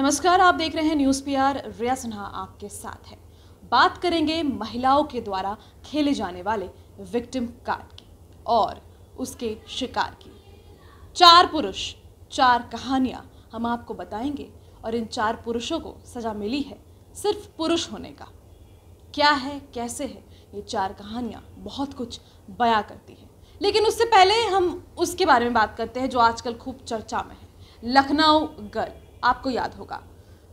नमस्कार आप देख रहे हैं news P R Riya Sinha आपके साथ है बात करेंगे महिलाओं के द्वारा खेले जाने वाले विक्टिम कार्ड की और उसके शिकार की चार पुरुष चार कहानियां हम आपको बताएंगे और इन चार पुरुषों को सज़ा मिली है सिर्फ पुरुष होने का क्या है कैसे है ये चार कहानियाँ बहुत कुछ बयां करती हैं लेकिन उससे पहले हम उसके बारे में बात करते हैं जो आजकल खूब चर्चा में है लखनऊ गर्ल आपको याद होगा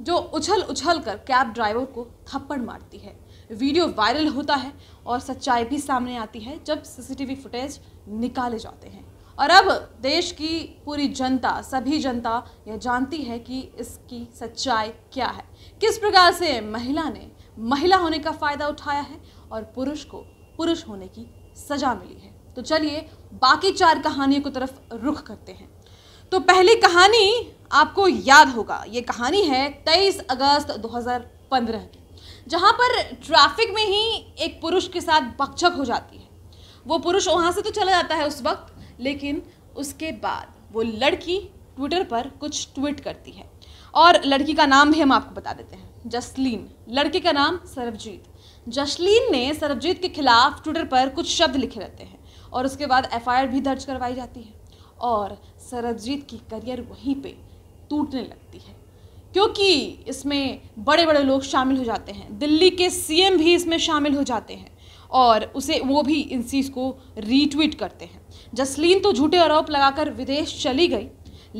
जो उछल उछल कर कैब ड्राइवर को थप्पड़ मारती है वीडियो वायरल होता है और सच्चाई भी सामने आती है जब सीसीटीवी फुटेज निकाले जाते हैं और अब देश की पूरी जनता सभी जनता यह जानती है कि इसकी सच्चाई क्या है किस प्रकार से महिला ने महिला होने का फ़ायदा उठाया है और पुरुष को पुरुष होने की सजा मिली है तो चलिए बाकी चार कहानियों की तरफ रुख करते हैं तो पहली कहानी आपको याद होगा ये कहानी है 23 अगस्त 2015 की जहाँ पर ट्रैफिक में ही एक पुरुष के साथ बकचक हो जाती है वो पुरुष वहाँ से तो चला जाता है उस वक्त लेकिन उसके बाद वो लड़की ट्विटर पर कुछ ट्वीट करती है और लड़की का नाम भी हम आपको बता देते हैं जसलीन लड़के का नाम सरबजीत जसलीन ने सरबजीत के खिलाफ ट्विटर पर कुछ शब्द लिखे रहते हैं और उसके बाद एफआईआर भी दर्ज करवाई जाती है और सरबजीत की करियर वहीं पे टूटने लगती है क्योंकि इसमें बड़े बड़े लोग शामिल हो जाते हैं दिल्ली के सीएम भी इसमें शामिल हो जाते हैं और उसे वो भी इन चीज़ को रीट्वीट करते हैं जसलीन तो झूठे आरोप लगाकर विदेश चली गई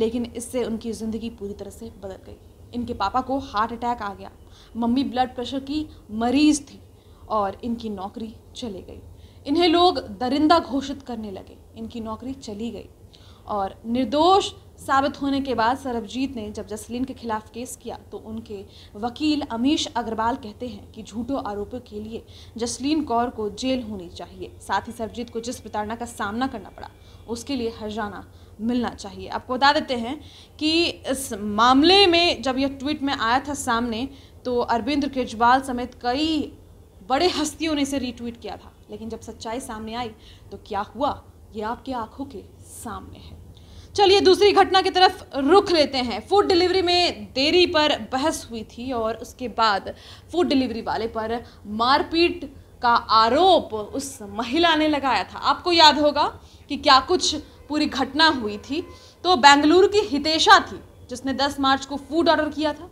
लेकिन इससे उनकी ज़िंदगी पूरी तरह से बदल गई इनके पापा को हार्ट अटैक आ गया मम्मी ब्लड प्रेशर की मरीज़ थी और इनकी नौकरी चली गई इन्हें लोग दरिंदा घोषित करने लगे इनकी नौकरी चली गई और निर्दोष साबित होने के बाद सरबजीत ने जब जसलीन के खिलाफ केस किया तो उनके वकील अमीश अग्रवाल कहते हैं कि झूठों आरोपों के लिए जसलीन कौर को जेल होनी चाहिए साथ ही सरबजीत को जिस प्रताड़ना का सामना करना पड़ा उसके लिए जाना मिलना चाहिए आपको बता देते हैं कि इस मामले में जब यह ट्वीट में आया था सामने तो अरविंद केजरीवाल समेत कई बड़े हस्तियों ने इसे रीट्वीट किया था लेकिन जब सच्चाई सामने आई तो क्या हुआ ये आपकी आंखों के सामने है चलिए दूसरी घटना की तरफ रुख लेते हैं फूड डिलीवरी में देरी पर बहस हुई थी और उसके बाद फूड डिलीवरी वाले पर मारपीट का आरोप उस महिला ने लगाया था आपको याद होगा कि क्या कुछ पूरी घटना हुई थी तो बेंगलुरु की हितेशा थी जिसने 10 मार्च को फूड ऑर्डर किया था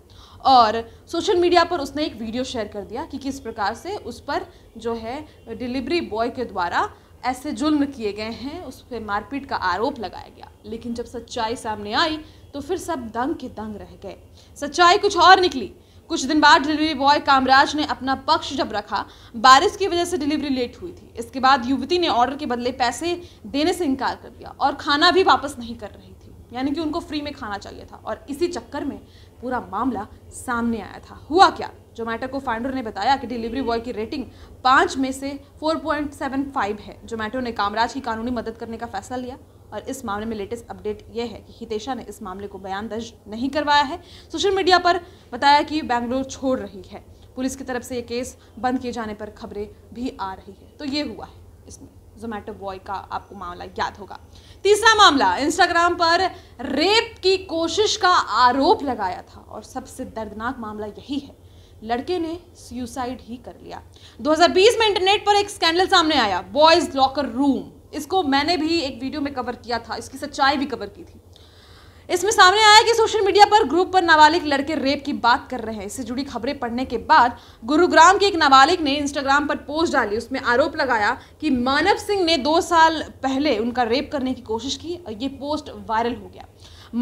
और सोशल मीडिया पर उसने एक वीडियो शेयर कर दिया कि किस प्रकार से उस पर जो है डिलीवरी बॉय के द्वारा ऐसे जुल्म किए गए हैं उस पर मारपीट का आरोप लगाया गया लेकिन जब सच्चाई सामने आई तो फिर सब दंग के दंग रह गए सच्चाई कुछ और निकली कुछ दिन बाद डिलीवरी बॉय कामराज ने अपना पक्ष जब रखा बारिश की वजह से डिलीवरी लेट हुई थी इसके बाद युवती ने ऑर्डर के बदले पैसे देने से इनकार कर दिया और खाना भी वापस नहीं कर रही थी यानी कि उनको फ्री में खाना चाहिए था और इसी चक्कर में पूरा मामला सामने आया था हुआ क्या जोमेटो को फाउंडर ने बताया कि डिलीवरी बॉय की रेटिंग पाँच में से 4.75 है जोमेटो ने कामराज की कानूनी मदद करने का फैसला लिया और इस मामले में लेटेस्ट अपडेट यह है कि हितेशा ने इस मामले को बयान दर्ज नहीं करवाया है सोशल मीडिया पर बताया कि बेंगलोर छोड़ रही है पुलिस की तरफ से ये केस बंद किए जाने पर खबरें भी आ रही है तो ये हुआ है इसमें जोमेटो बॉय का आपको मामला याद होगा तीसरा मामला इंस्टाग्राम पर रेप की कोशिश का आरोप लगाया था और सबसे दर्दनाक मामला यही है लड़के ने सुसाइड ही कर लिया 2020 में इंटरनेट पर एक स्कैंडल सामने आया बॉयज लॉकर रूम इसको मैंने भी एक वीडियो में कवर किया था इसकी सच्चाई भी कवर की थी इसमें सामने आया कि सोशल मीडिया पर ग्रुप पर नाबालिग लड़के रेप की बात कर रहे हैं इससे जुड़ी खबरें पढ़ने के बाद गुरुग्राम के एक नाबालिग ने इंस्टाग्राम पर पोस्ट डाली उसमें आरोप लगाया कि मानव सिंह ने दो साल पहले उनका रेप करने की कोशिश की और ये पोस्ट वायरल हो गया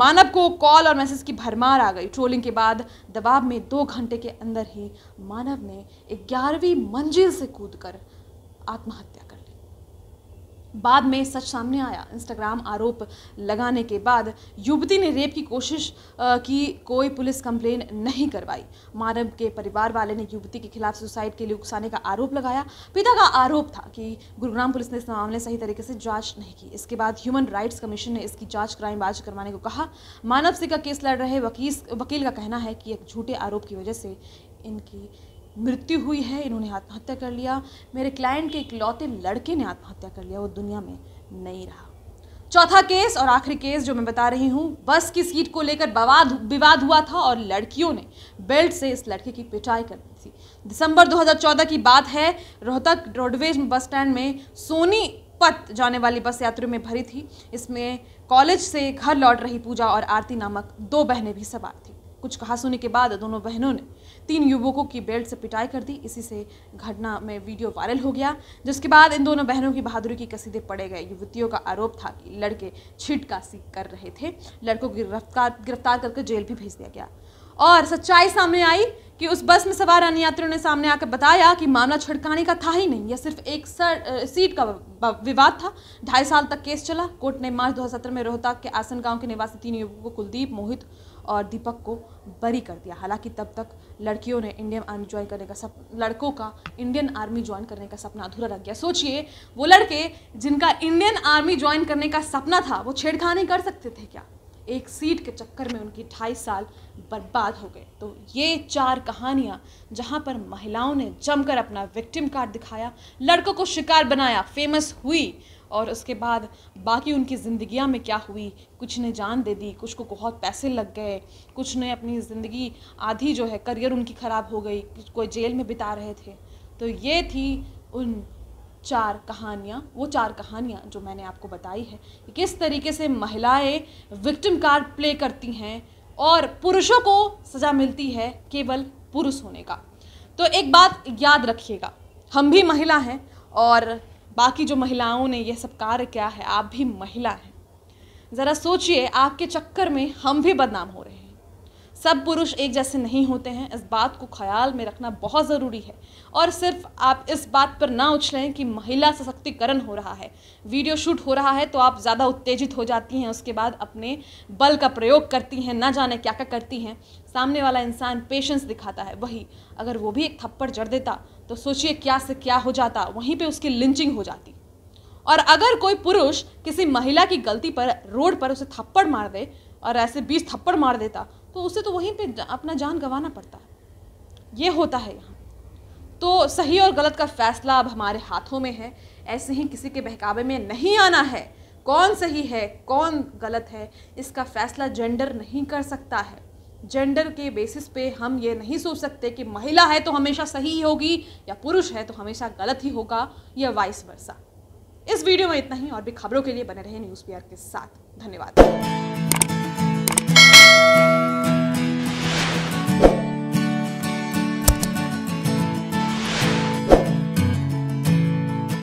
मानव को कॉल और मैसेज की भरमार आ गई ट्रोलिंग के बाद दबाव में दो घंटे के अंदर ही मानव ने ग्यारहवीं मंजिल से कूद आत्महत्या बाद में सच सामने आया इंस्टाग्राम आरोप लगाने के बाद युवती ने रेप की कोशिश की कोई पुलिस कंप्लेन नहीं करवाई मानव के परिवार वाले ने युवती के खिलाफ सुसाइड के लिए उकसाने का आरोप लगाया पिता का आरोप था कि गुरुग्राम पुलिस ने इस मामले सही तरीके से जांच नहीं की इसके बाद ह्यूमन राइट्स कमीशन ने इसकी क्राइम क्राइमबाज करवाने को कहा मानव सिंह का केस लड़ रहे वकील वकील का कहना है कि एक झूठे आरोप की वजह से इनकी मृत्यु हुई है इन्होंने आत्महत्या कर लिया मेरे क्लाइंट के इकलौते लड़के ने आत्महत्या कर लिया वो दुनिया में नहीं रहा चौथा केस और आखिरी केस जो मैं बता रही हूँ बस की सीट को लेकर विवाद विवाद हुआ था और लड़कियों ने बेल्ट से इस लड़के की पिटाई कर दी थी दिसंबर 2014 की बात है रोहतक रोडवेज बस स्टैंड में सोनी पत जाने वाली बस यात्रियों में भरी थी इसमें कॉलेज से घर लौट रही पूजा और आरती नामक दो बहनें भी सवार थी कुछ कहा सुनने के बाद दोनों बहनों ने तीन युवकों की बेल्ट से पिटाई कर दी इसी से घटना में वीडियो वायरल हो गया जिसके बाद इन दोनों बहनों की बहादुरी की कसीदे पड़े गए युवतियों का आरोप था कि लड़के छिटकासी कर रहे थे लड़कों को गिरफ्तार गिरफ्तार करके जेल भी भेज दिया गया और सच्चाई सामने आई कि उस बस में सवार अन्य यात्रियों ने सामने आकर बताया कि मामला छिड़काने का था ही नहीं यह सिर्फ एक सर सीट का विवाद था ढाई साल तक केस चला कोर्ट ने मार्च 2017 में रोहतक के आसन गांव के निवासी तीन युवकों को कुलदीप मोहित और दीपक को बरी कर दिया हालांकि तब तक लड़कियों ने इंडियन आर्मी ज्वाइन करने का सप लड़कों का इंडियन आर्मी ज्वाइन करने का सपना अधूरा रख गया सोचिए वो लड़के जिनका इंडियन आर्मी ज्वाइन करने का सपना था वो छेड़खानी कर सकते थे क्या एक सीट के चक्कर में उनकी ढाई साल बर्बाद हो गए तो ये चार कहानियाँ जहाँ पर महिलाओं ने जमकर अपना विक्टिम कार्ड दिखाया लड़कों को शिकार बनाया फेमस हुई और उसके बाद बाकी उनकी ज़िंदियाँ में क्या हुई कुछ ने जान दे दी कुछ को बहुत पैसे लग गए कुछ ने अपनी ज़िंदगी आधी जो है करियर उनकी ख़राब हो गई कोई जेल में बिता रहे थे तो ये थी उन चार कहानियाँ वो चार कहानियाँ जो मैंने आपको बताई है कि किस तरीके से महिलाएं विक्टिम कार्ड प्ले करती हैं और पुरुषों को सज़ा मिलती है केवल पुरुष होने का तो एक बात याद रखिएगा हम भी महिला हैं और बाकी जो महिलाओं ने यह सब कार्य किया है आप भी महिला हैं ज़रा सोचिए आपके चक्कर में हम भी बदनाम हो रहे हैं सब पुरुष एक जैसे नहीं होते हैं इस बात को ख्याल में रखना बहुत ज़रूरी है और सिर्फ आप इस बात पर ना उछलें कि महिला सशक्तिकरण हो रहा है वीडियो शूट हो रहा है तो आप ज़्यादा उत्तेजित हो जाती हैं उसके बाद अपने बल का प्रयोग करती हैं ना जाने क्या क्या करती हैं सामने वाला इंसान पेशेंस दिखाता है वही अगर वो भी एक थप्पड़ जड़ देता तो सोचिए क्या से क्या हो जाता वहीं पर उसकी लिंचिंग हो जाती और अगर कोई पुरुष किसी महिला की गलती पर रोड पर उसे थप्पड़ मार दे और ऐसे बीस थप्पड़ मार देता तो उसे तो वहीं पे अपना जान गंवाना पड़ता है ये होता है यहाँ तो सही और गलत का फैसला अब हमारे हाथों में है ऐसे ही किसी के बहकावे में नहीं आना है कौन सही है कौन गलत है इसका फैसला जेंडर नहीं कर सकता है जेंडर के बेसिस पे हम ये नहीं सोच सकते कि महिला है तो हमेशा सही होगी या पुरुष है तो हमेशा गलत ही होगा या वाइस वर्सा इस वीडियो में इतना ही और भी खबरों के लिए बने रहे न्यूज़ पेयर के साथ धन्यवाद